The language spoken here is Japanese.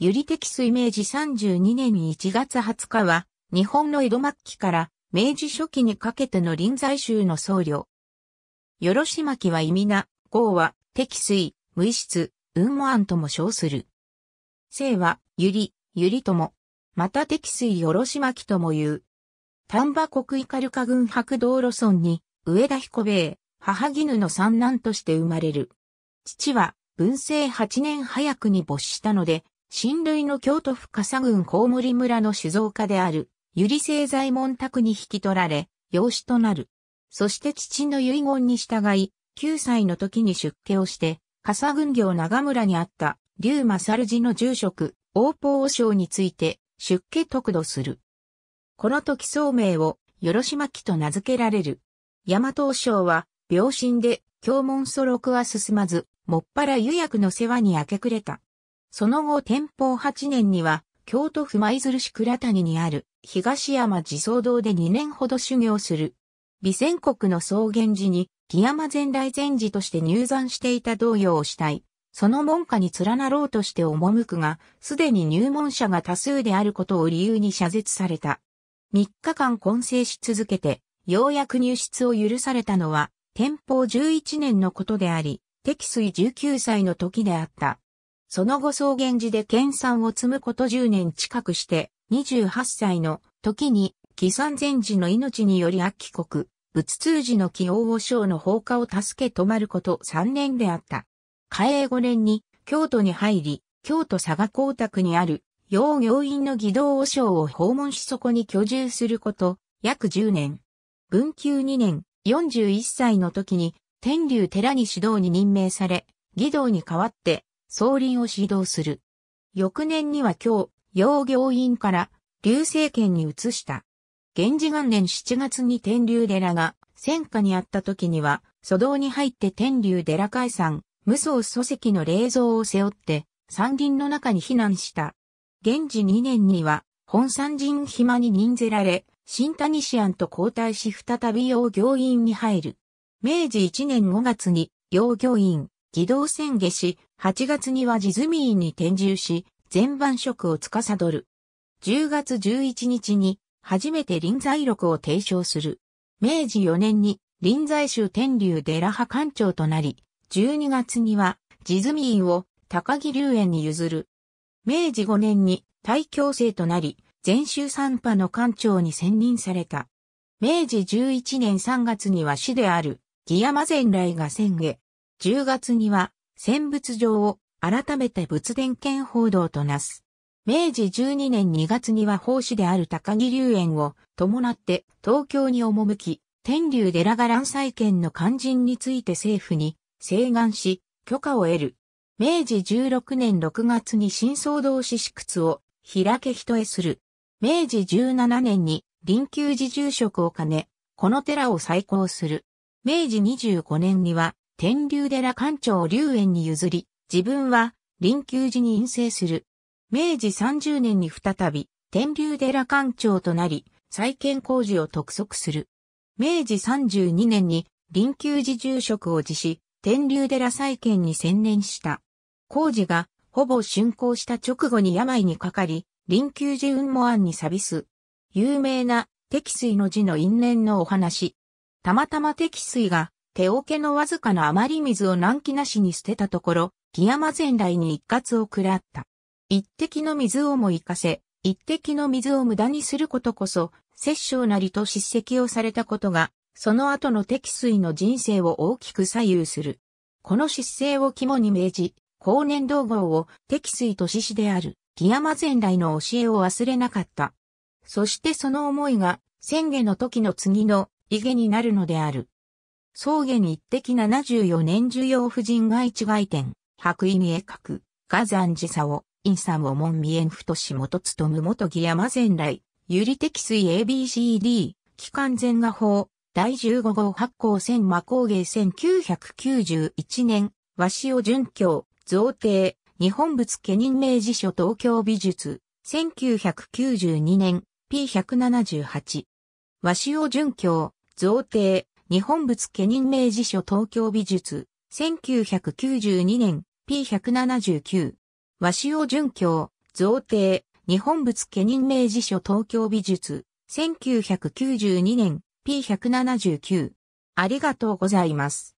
ユリテキスイ明治32年1月20日は、日本の江戸末期から明治初期にかけての臨済宗の僧侶。よろしまきは意味な、号は、ス水、無意質、雲も案とも称する。姓は、ユリ、ユリとも。また敵水よろしまきとも言う。丹波国イカルカ郡白道路村に、上田彦兵衛、母絹の三男として生まれる。父は、文政八年早くに没したので、親類の京都府笠郡小森村の酒造家である、ゆり製左衛門宅に引き取られ、養子となる。そして父の遺言に従い、9歳の時に出家をして、笠郡行長村にあった、竜馬猿寺の住職、王法王将について、出家得度する。この時聡明を、よろしきと名付けられる。大和王将は、病身で、教門祖録は進まず、もっぱら湯薬の世話に明け暮れた。その後天保8年には、京都府舞鶴市倉谷にある東山地蔵堂で2年ほど修行する。備前国の草原寺に、木山前大禅寺として入山していた同様をしたい。その門下に連なろうとして赴くが、すでに入門者が多数であることを理由に謝絶された。3日間混成し続けて、ようやく入室を許されたのは、天保11年のことであり、適水19歳の時であった。その後草原寺で研鑽を積むこと10年近くして、28歳の時に、紀山禅寺の命により秋国、仏通寺の起王和尚の放火を助け止まること3年であった。嘉永5年に京都に入り、京都佐賀光沢にある、洋行院の義堂和尚を訪問しそこに居住すること、約10年。文久2年、41歳の時に、天竜寺に指導に任命され、義堂に代わって、総輪を指導する。翌年には今日、養行院から、流政権に移した。源氏元年7月に天竜寺が戦火にあった時には、祖道に入って天竜寺解散、無双祖籍の霊像を背負って、山林の中に避難した。源氏2年には、本山人暇に任ぜられ、新谷市案と交代し再び養行院に入る。明治1年5月に養行院、自動宣下し、8月にはジズミーに転従し、全番職を司る。10月11日に、初めて臨在録を提唱する。明治4年に、臨在州天竜寺派官長となり、12月には、ジズミーを高木龍園に譲る。明治5年に、大教生となり、全州三派の官長に選任された。明治11年3月には市である、ギ山マ前来が宣言。10月には、戦仏場を改めて仏殿兼報道となす。明治12年2月には奉仕である高木隆園を伴って東京に赴き、天竜寺が乱祭権の肝心について政府に請願し、許可を得る。明治16年6月に新総道士市屈を開け人へする。明治17年に臨休寺住職を兼ね、この寺を再興する。明治25年には天竜寺館長龍園に譲り、自分は臨休寺に陰性する。明治30年に再び、天竜寺館長となり、再建工事を督促する。明治32年に臨休寺住職を辞し、天竜寺再建に専念した。工事がほぼ竣工した直後に病にかかり、臨休寺雲母庵に錆びす。有名な適水の字の因縁のお話。たまたま適水が手桶のわずかな余り水を難気なしに捨てたところ、木山前来に一括を喰らった。一滴の水をも活かせ、一滴の水を無駄にすることこそ、摂生なりと叱責をされたことが、その後の敵水の人生を大きく左右する。この失勢を肝に銘じ、後年道号を敵水と獅子である、木山前来の教えを忘れなかった。そしてその思いが、宣下の時の次の、意義になるのである。草原一滴74年需要婦人外地外店、白衣見え格、火山寺沢、インサモモンミエンフト元つとむトムモトギヤマゼン ABCD、機関全画法、第15号発行千魔工芸1991年、和塩純教、贈呈、日本仏家人名辞書東京美術、1992年、P178。和塩純教、贈呈、日本仏家人名辞書東京美術、1992年、P179。和尾純教、贈呈、日本仏家人名辞書東京美術、1992年、P179。ありがとうございます。